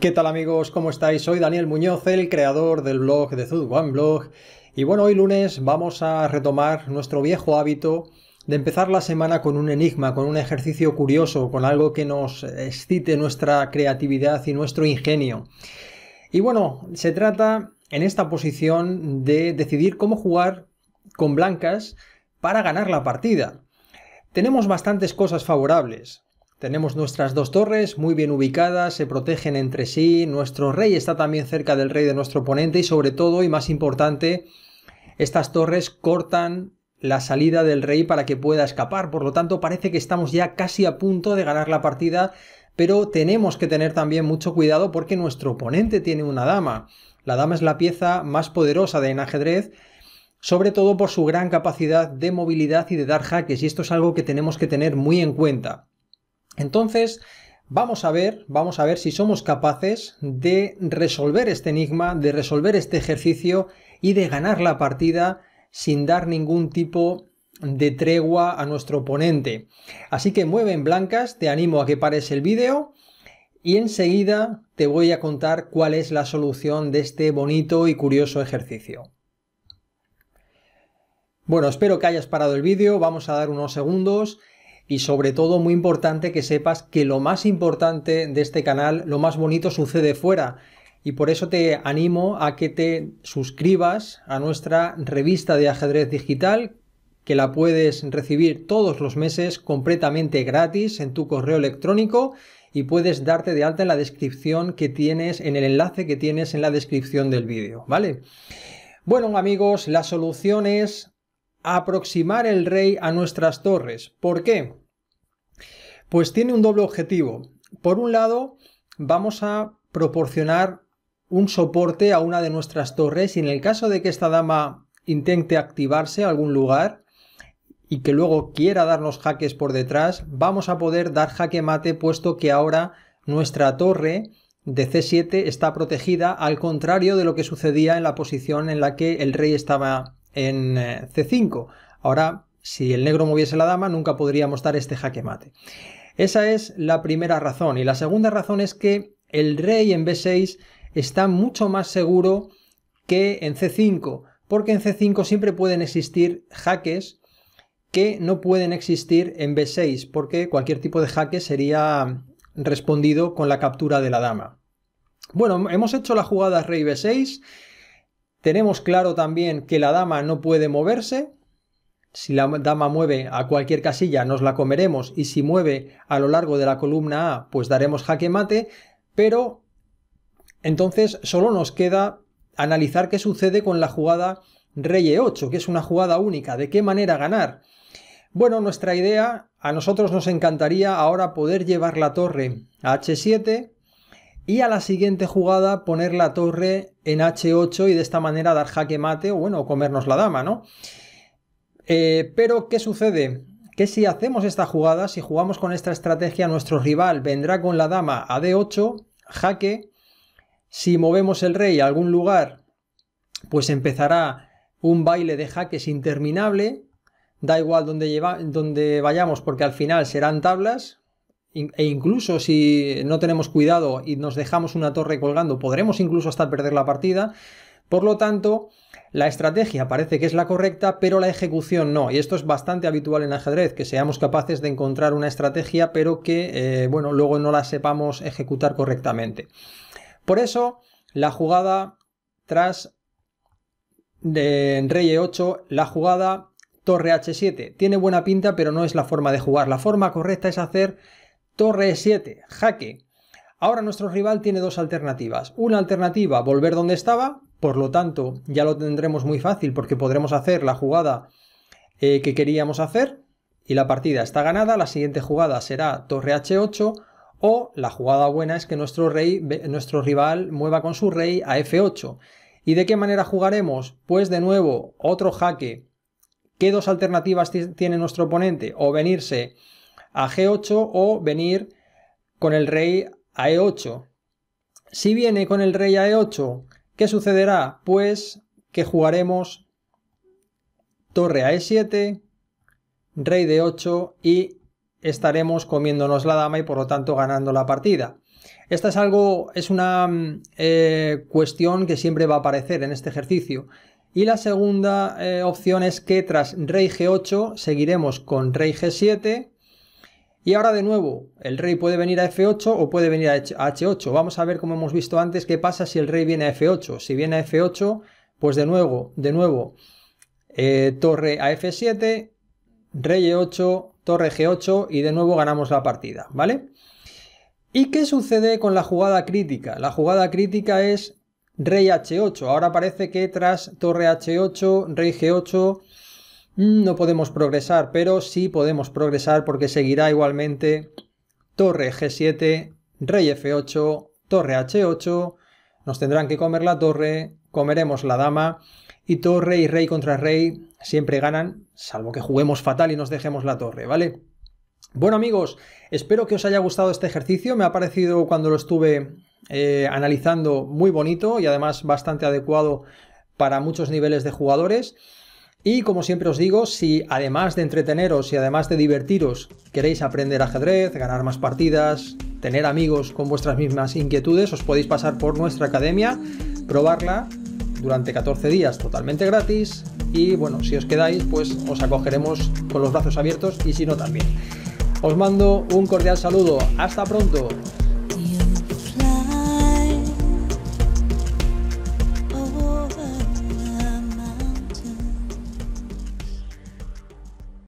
¿Qué tal amigos? ¿Cómo estáis? Soy Daniel Muñoz, el creador del blog de Zud Blog. Y bueno, hoy lunes vamos a retomar nuestro viejo hábito de empezar la semana con un enigma, con un ejercicio curioso, con algo que nos excite nuestra creatividad y nuestro ingenio. Y bueno, se trata en esta posición de decidir cómo jugar con blancas para ganar la partida. Tenemos bastantes cosas favorables. Tenemos nuestras dos torres muy bien ubicadas, se protegen entre sí, nuestro rey está también cerca del rey de nuestro oponente y sobre todo y más importante, estas torres cortan la salida del rey para que pueda escapar, por lo tanto parece que estamos ya casi a punto de ganar la partida, pero tenemos que tener también mucho cuidado porque nuestro oponente tiene una dama. La dama es la pieza más poderosa de en ajedrez sobre todo por su gran capacidad de movilidad y de dar jaques, y esto es algo que tenemos que tener muy en cuenta. Entonces, vamos a ver, vamos a ver si somos capaces de resolver este enigma, de resolver este ejercicio y de ganar la partida sin dar ningún tipo de tregua a nuestro oponente. Así que mueven blancas, te animo a que pares el vídeo y enseguida te voy a contar cuál es la solución de este bonito y curioso ejercicio. Bueno, espero que hayas parado el vídeo, vamos a dar unos segundos y sobre todo muy importante que sepas que lo más importante de este canal, lo más bonito sucede fuera. Y por eso te animo a que te suscribas a nuestra revista de ajedrez digital, que la puedes recibir todos los meses completamente gratis en tu correo electrónico y puedes darte de alta en la descripción que tienes, en el enlace que tienes en la descripción del vídeo, ¿vale? Bueno amigos, la solución es aproximar el rey a nuestras torres. ¿Por qué? Pues tiene un doble objetivo. Por un lado, vamos a proporcionar un soporte a una de nuestras torres y en el caso de que esta dama intente activarse a algún lugar y que luego quiera darnos jaques por detrás, vamos a poder dar jaque mate puesto que ahora nuestra torre de C7 está protegida al contrario de lo que sucedía en la posición en la que el rey estaba en eh, C5. Ahora, si el negro moviese la dama, nunca podríamos dar este jaque mate. Esa es la primera razón. Y la segunda razón es que el rey en B6 está mucho más seguro que en C5, porque en C5 siempre pueden existir jaques que no pueden existir en B6, porque cualquier tipo de jaque sería respondido con la captura de la dama. Bueno, hemos hecho la jugada rey B6, tenemos claro también que la dama no puede moverse. Si la dama mueve a cualquier casilla nos la comeremos y si mueve a lo largo de la columna A pues daremos jaque mate, pero entonces solo nos queda analizar qué sucede con la jugada rey e8, que es una jugada única, de qué manera ganar. Bueno, nuestra idea, a nosotros nos encantaría ahora poder llevar la torre a h7, y a la siguiente jugada poner la torre en H8 y de esta manera dar jaque mate o bueno, comernos la dama, ¿no? Eh, pero, ¿qué sucede? Que si hacemos esta jugada, si jugamos con esta estrategia, nuestro rival vendrá con la dama a D8, jaque. Si movemos el rey a algún lugar, pues empezará un baile de jaques interminable. Da igual donde vayamos porque al final serán tablas, e incluso si no tenemos cuidado y nos dejamos una torre colgando, podremos incluso hasta perder la partida. Por lo tanto, la estrategia parece que es la correcta, pero la ejecución no. Y esto es bastante habitual en ajedrez, que seamos capaces de encontrar una estrategia, pero que eh, bueno, luego no la sepamos ejecutar correctamente. Por eso, la jugada tras de rey e8, la jugada torre h7. Tiene buena pinta, pero no es la forma de jugar. La forma correcta es hacer Torre 7, jaque. Ahora nuestro rival tiene dos alternativas. Una alternativa, volver donde estaba, por lo tanto ya lo tendremos muy fácil porque podremos hacer la jugada eh, que queríamos hacer y la partida está ganada. La siguiente jugada será torre h8 o la jugada buena es que nuestro, rey, nuestro rival mueva con su rey a f8. ¿Y de qué manera jugaremos? Pues de nuevo, otro jaque. ¿Qué dos alternativas tiene nuestro oponente? O venirse a G8 o venir con el rey a E8. Si viene con el rey a E8, ¿qué sucederá? Pues que jugaremos torre a E7, rey de 8 y estaremos comiéndonos la dama y por lo tanto ganando la partida. Esta es algo, es una mm, eh, cuestión que siempre va a aparecer en este ejercicio. Y la segunda eh, opción es que tras rey G8 seguiremos con rey G7, y ahora de nuevo, el rey puede venir a f8 o puede venir a h8. Vamos a ver como hemos visto antes qué pasa si el rey viene a f8. Si viene a f8, pues de nuevo, de nuevo, eh, torre a f7, rey e8, torre g8 y de nuevo ganamos la partida, ¿vale? ¿Y qué sucede con la jugada crítica? La jugada crítica es rey h8. Ahora parece que tras torre h8, rey g8 Mm, no podemos progresar, pero sí podemos progresar porque seguirá igualmente torre G7, rey F8, torre H8, nos tendrán que comer la torre, comeremos la dama y torre y rey contra rey siempre ganan, salvo que juguemos fatal y nos dejemos la torre, ¿vale? Bueno amigos, espero que os haya gustado este ejercicio, me ha parecido cuando lo estuve eh, analizando muy bonito y además bastante adecuado para muchos niveles de jugadores. Y como siempre os digo, si además de entreteneros y además de divertiros queréis aprender ajedrez, ganar más partidas, tener amigos con vuestras mismas inquietudes, os podéis pasar por nuestra academia, probarla durante 14 días totalmente gratis y bueno, si os quedáis pues os acogeremos con los brazos abiertos y si no también. Os mando un cordial saludo, hasta pronto.